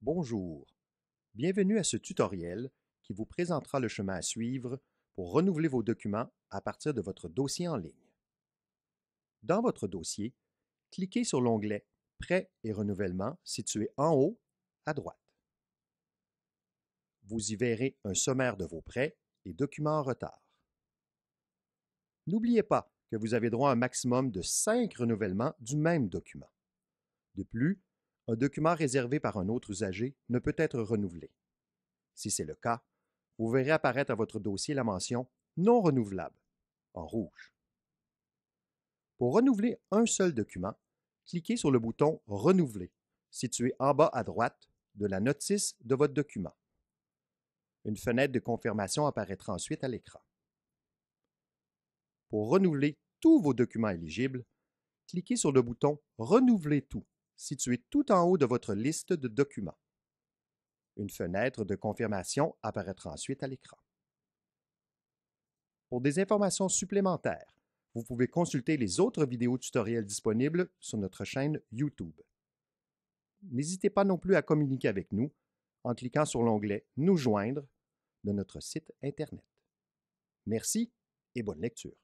Bonjour. Bienvenue à ce tutoriel qui vous présentera le chemin à suivre pour renouveler vos documents à partir de votre dossier en ligne. Dans votre dossier, cliquez sur l'onglet Prêt et renouvellement situé en haut droite. Vous y verrez un sommaire de vos prêts et documents en retard. N'oubliez pas que vous avez droit à un maximum de cinq renouvellements du même document. De plus, un document réservé par un autre usager ne peut être renouvelé. Si c'est le cas, vous verrez apparaître à votre dossier la mention non renouvelable en rouge. Pour renouveler un seul document, cliquez sur le bouton Renouveler situé en bas à droite de la notice de votre document. Une fenêtre de confirmation apparaîtra ensuite à l'écran. Pour renouveler tous vos documents éligibles, cliquez sur le bouton Renouveler tout, situé tout en haut de votre liste de documents. Une fenêtre de confirmation apparaîtra ensuite à l'écran. Pour des informations supplémentaires, vous pouvez consulter les autres vidéos tutoriels disponibles sur notre chaîne YouTube n'hésitez pas non plus à communiquer avec nous en cliquant sur l'onglet Nous joindre de notre site Internet. Merci et bonne lecture.